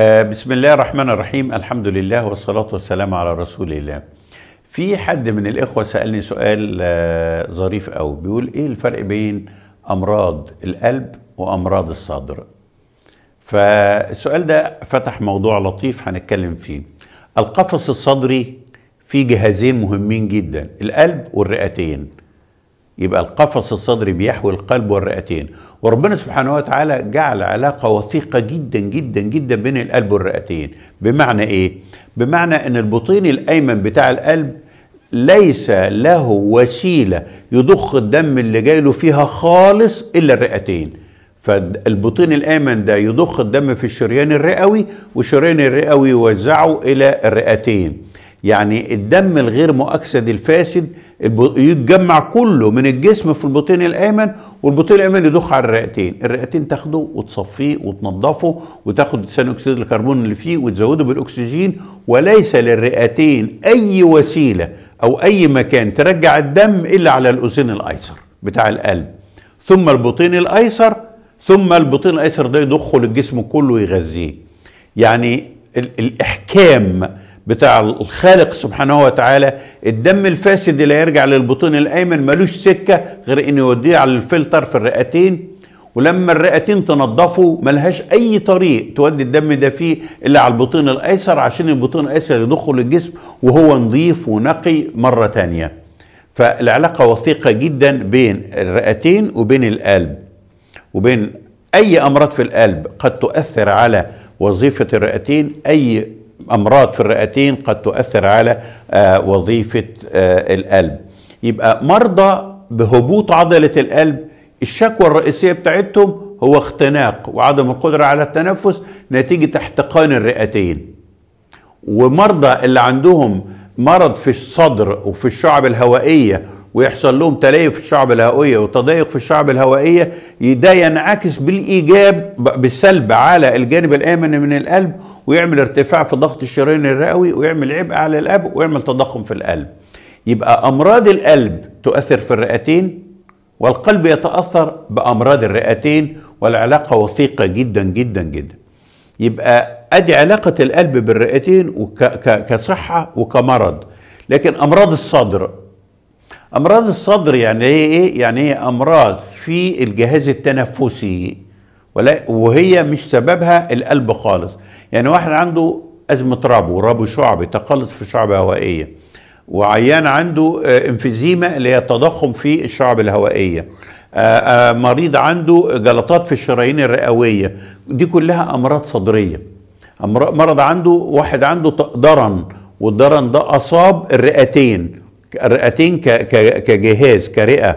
آه، بسم الله الرحمن الرحيم الحمد لله والصلاة والسلام على رسول الله في حد من الإخوة سألني سؤال آه، ظريف أو بيقول إيه الفرق بين أمراض القلب وأمراض الصدر فالسؤال ده فتح موضوع لطيف هنتكلم فيه القفص الصدري فيه جهازين مهمين جدا القلب والرئتين يبقى القفص الصدري بيحوي القلب والرئتين وربنا سبحانه وتعالى جعل علاقة وثيقة جدا جدا جدا بين القلب والرئتين بمعنى ايه؟ بمعنى ان البطين الايمن بتاع القلب ليس له وسيلة يضخ الدم اللي جاي له فيها خالص إلا الرئتين فالبطين الأيمن ده يضخ الدم في الشريان الرئوي والشريان الرئوي يوزعه إلى الرئتين يعني الدم الغير مؤكسد الفاسد يتجمع كله من الجسم في البطين الايمن والبطين الايمن يضخ على الرئتين الرئتين تاخده وتصفيه وتنظفه وتاخد ثاني اكسيد الكربون اللي فيه وتزوده بالاكسجين وليس للرئتين اي وسيله او اي مكان ترجع الدم الا على الاذين الايسر بتاع القلب ثم البطين الايسر ثم البطين الايسر ده يضخه للجسم كله ويغذيه يعني الاحكام بتاع الخالق سبحانه وتعالى الدم الفاسد اللي يرجع للبطين الايمن ملوش سكه غير انه يوديه على الفلتر في الرئتين ولما الرئتين تنضفوا ملهاش اي طريق تودي الدم ده فيه الا على البطين الايسر عشان البطين الايسر يضخه للجسم وهو نظيف ونقي مره تانية فالعلاقه وثيقه جدا بين الرئتين وبين القلب وبين اي امراض في القلب قد تؤثر على وظيفه الرئتين اي امراض في الرئتين قد تؤثر على آه، وظيفه آه، القلب يبقى مرضى بهبوط عضله القلب الشكوى الرئيسيه بتاعتهم هو اختناق وعدم القدره على التنفس نتيجه احتقان الرئتين ومرضى اللي عندهم مرض في الصدر وفي الشعب الهوائيه ويحصل لهم تليف في الشعب الهوائية وتضايق في الشعب الهوائية ده ينعكس بالإيجاب بالسلب على الجانب الأيمن من القلب ويعمل ارتفاع في ضغط الشرايين الرئوي ويعمل عبء على الاب ويعمل تضخم في القلب يبقى امراض القلب تؤثر في الرئتين والقلب يتاثر بامراض الرئتين والعلاقه وثيقه جدا جدا جدا يبقى ادي علاقه القلب بالرئتين كصحه وكمرض لكن امراض الصدر امراض الصدر يعني ايه يعني هي إيه؟ امراض في الجهاز التنفسي وهي مش سببها القلب خالص يعني واحد عنده أزمة ربو ربو شعبي تقلص في شعب هوائية وعيان عنده آه، انفيزيما اللي هي تضخم في الشعب الهوائية آه، آه، مريض عنده جلطات في الشرايين الرئوية دي كلها أمراض صدرية مرض عنده واحد عنده درن والدرن ده أصاب الرئتين الرئتين كجهاز كرئة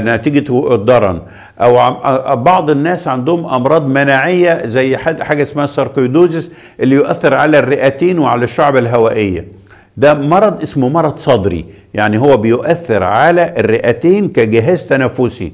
نتيجة الدرن او بعض الناس عندهم امراض مناعيه زي حاجه اسمها الساركويدوزيس اللي يؤثر على الرئتين وعلى الشعب الهوائيه ده مرض اسمه مرض صدري يعني هو بيؤثر على الرئتين كجهاز تنفسي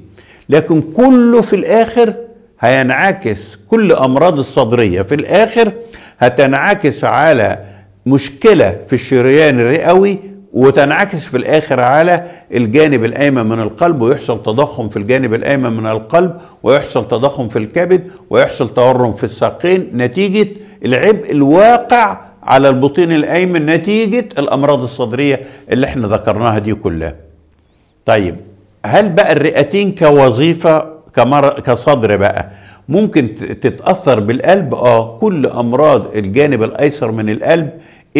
لكن كله في الاخر هينعكس كل امراض الصدريه في الاخر هتنعكس على مشكله في الشريان الرئوي وتنعكس في الاخر على الجانب الايمن من القلب ويحصل تضخم في الجانب الايمن من القلب ويحصل تضخم في الكبد ويحصل تورم في الساقين نتيجه العبء الواقع على البطين الايمن نتيجه الامراض الصدريه اللي احنا ذكرناها دي كلها. طيب هل بقى الرئتين كوظيفه كمر... كصدر بقى ممكن تتاثر بالقلب؟ اه كل امراض الجانب الايسر من القلب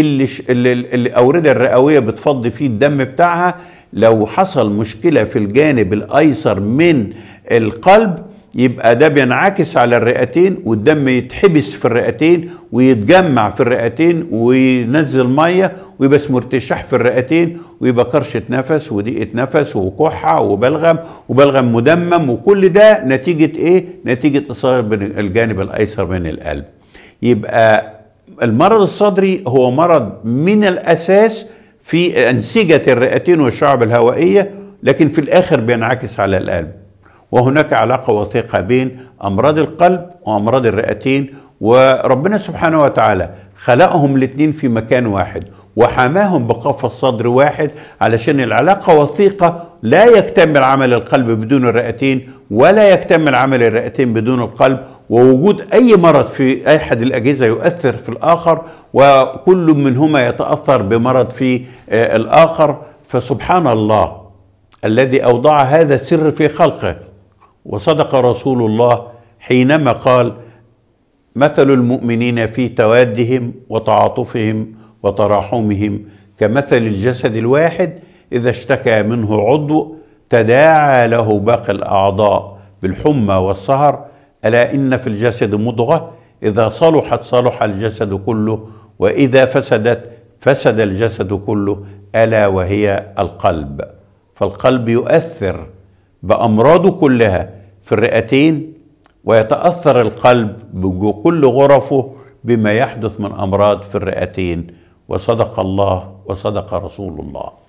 اللي, اللي الاورده الرئويه بتفضي فيه الدم بتاعها لو حصل مشكله في الجانب الايسر من القلب يبقى ده بينعكس على الرئتين والدم يتحبس في الرئتين ويتجمع في الرئتين وينزل ميه ويبقى اسمه ارتشاح في الرئتين ويبقى كرشة نفس وضيقة نفس وكحة وبلغم وبلغم مدمم وكل ده نتيجة ايه؟ نتيجة اصابة الجانب الايسر من القلب. يبقى المرض الصدري هو مرض من الأساس في أنسجة الرئتين والشعب الهوائية لكن في الآخر بينعكس على القلب وهناك علاقة وثيقة بين أمراض القلب وأمراض الرئتين وربنا سبحانه وتعالى خلقهم الاثنين في مكان واحد وحماهم بقفص صدر واحد علشان العلاقة وثيقة لا يكتمل عمل القلب بدون الرئتين ولا يكتمل عمل الرئتين بدون القلب ووجود أي مرض في أحد الأجهزة يؤثر في الآخر وكل منهما يتأثر بمرض في آه، الآخر فسبحان الله الذي أوضع هذا السر في خلقه وصدق رسول الله حينما قال مثل المؤمنين في توادهم وتعاطفهم وتراحمهم كمثل الجسد الواحد إذا اشتكى منه عضو تداعى له باقي الأعضاء بالحمى والسهر ألا إن في الجسد مضغة إذا صلحت صلح الجسد كله وإذا فسدت فسد الجسد كله ألا وهي القلب فالقلب يؤثر بأمراضه كلها في الرئتين ويتأثر القلب بكل غرفه بما يحدث من أمراض في الرئتين وصدق الله وصدق رسول الله